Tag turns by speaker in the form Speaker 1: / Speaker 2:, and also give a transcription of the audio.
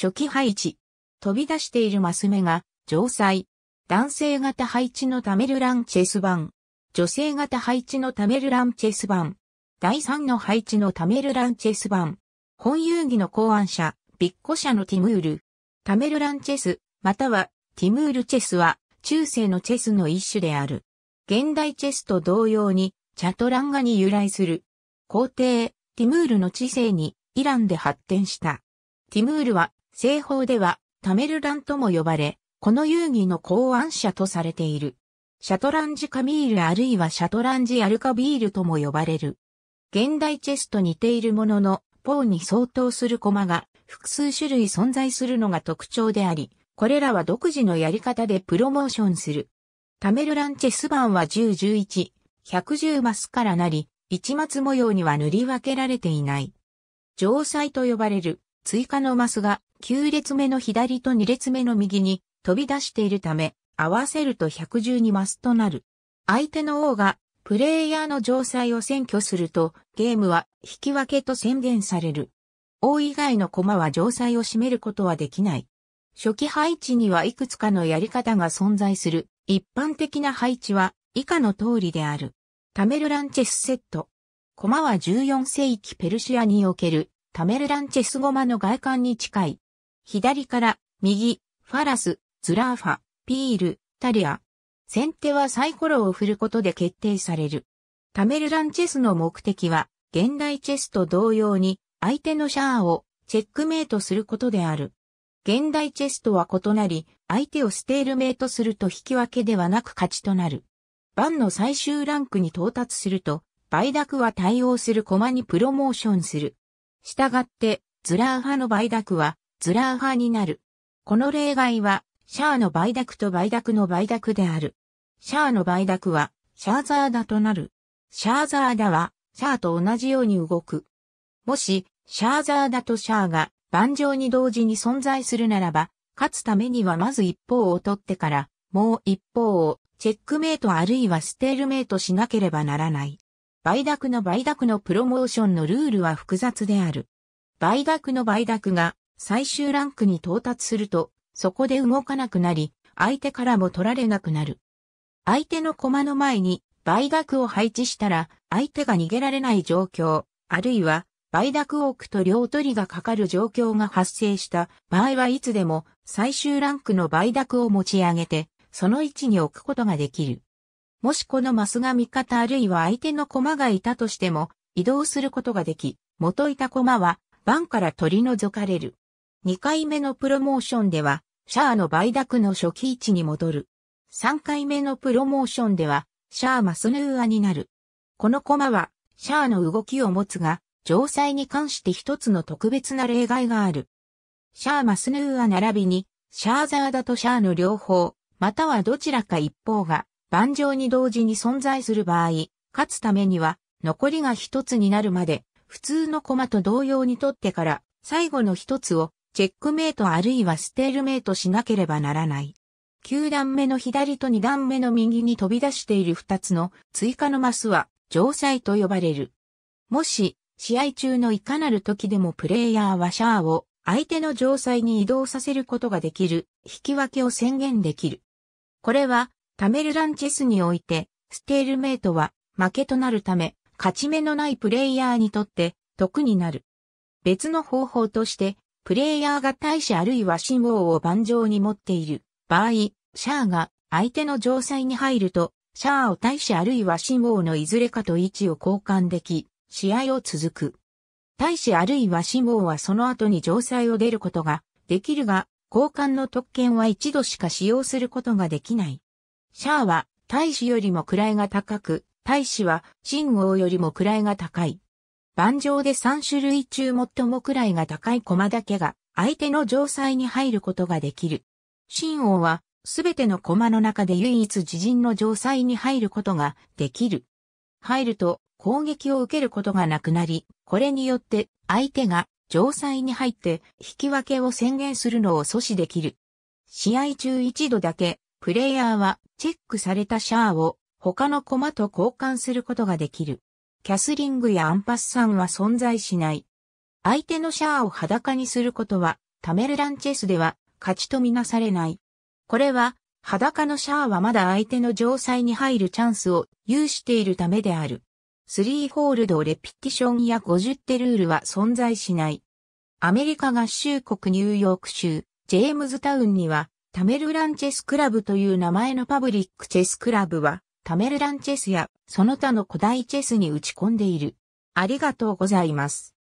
Speaker 1: 初期配置。飛び出しているマス目が、城塞。男性型配置のタメルランチェス版。女性型配置のタメルランチェス版。第3の配置のタメルランチェス版。本遊戯の考案者、ビッコ社のティムール。タメルランチェス、またはティムールチェスは、中世のチェスの一種である。現代チェスと同様に、チャトランガに由来する。皇帝、ティムールの知性に、イランで発展した。ティムールは、西方ではタメルランとも呼ばれ、この遊戯の考案者とされている。シャトランジカミールあるいはシャトランジアルカビールとも呼ばれる。現代チェスと似ているものの、ポーに相当する駒が複数種類存在するのが特徴であり、これらは独自のやり方でプロモーションする。タメルランチェス版は10、11、110マスからなり、一末模様には塗り分けられていない。城塞と呼ばれる追加のマスが9列目の左と2列目の右に飛び出しているため、合わせると112マスとなる。相手の王がプレイヤーの城塞を占拠すると、ゲームは引き分けと宣言される。王以外の駒は城塞を占めることはできない。初期配置にはいくつかのやり方が存在する。一般的な配置は以下の通りである。タメルランチェスセット。駒は14世紀ペルシアにおけるタメルランチェス駒の外観に近い左から、右、ファラス、ズラーファ、ピール、タリア。先手はサイコロを振ることで決定される。タメルランチェスの目的は、現代チェスと同様に、相手のシャアをチェックメイトすることである。現代チェスとは異なり、相手をステールメイトすると引き分けではなく勝ちとなる。番の最終ランクに到達すると、売諾は対応する駒にプロモーションする。したがって、ズラーァの売諾は、ズラー派になる。この例外は、シャアの売諾と売諾の売諾である。シャアの売諾は、シャーザーダとなる。シャーザーダは、シャアと同じように動く。もし、シャーザーダとシャアが、盤上に同時に存在するならば、勝つためにはまず一方を取ってから、もう一方を、チェックメイトあるいはステールメイトしなければならない。売諾の売諾のプロモーションのルールは複雑である。売諾の売諾が最終ランクに到達すると、そこで動かなくなり、相手からも取られなくなる。相手の駒の前に倍額を配置したら、相手が逃げられない状況、あるいは、倍額を置くと両取りがかかる状況が発生した場合はいつでも最終ランクの倍額を持ち上げて、その位置に置くことができる。もしこのマスが味方あるいは相手の駒がいたとしても移動することができ、元いた駒は番から取り除かれる。2回目のプロモーションでは、シャアの売却の初期位置に戻る。3回目のプロモーションでは、シャアマスヌーアになる。このコマは、シャアの動きを持つが、城塞に関して一つの特別な例外がある。シャアマスヌーア並びに、シャーザーダとシャアの両方、またはどちらか一方が、盤上に同時に存在する場合、勝つためには、残りが一つになるまで、普通のコマと同様に取ってから、最後の一つをチェックメイトあるいはステールメイトしなければならない。9段目の左と2段目の右に飛び出している2つの追加のマスは城塞と呼ばれる。もし、試合中のいかなる時でもプレイヤーはシャアを相手の城塞に移動させることができる引き分けを宣言できる。これはタメルランチェスにおいてステールメイトは負けとなるため勝ち目のないプレイヤーにとって得になる。別の方法としてプレイヤーが大使あるいは信号を盤上に持っている場合、シャアが相手の城塞に入ると、シャアを大使あるいは信号のいずれかと位置を交換でき、試合を続く。大使あるいは信号はその後に城塞を出ることができるが、交換の特権は一度しか使用することができない。シャアは大使よりも位が高く、大使は信号よりも位が高い。盤上で3種類中最も位が高い駒だけが相手の城塞に入ることができる。新王はすべての駒の中で唯一自陣の城塞に入ることができる。入ると攻撃を受けることがなくなり、これによって相手が城塞に入って引き分けを宣言するのを阻止できる。試合中一度だけプレイヤーはチェックされたシャアを他の駒と交換することができる。キャスリングやアンパスさんは存在しない。相手のシャアを裸にすることは、タメルランチェスでは、勝ちとみなされない。これは、裸のシャアはまだ相手の城塞に入るチャンスを有しているためである。スリーホールドレピティションや50手ルールは存在しない。アメリカ合衆国ニューヨーク州、ジェームズタウンには、タメルランチェスクラブという名前のパブリックチェスクラブは、タメルランチェスやその他の古代チェスに打ち込んでいる。ありがとうございます。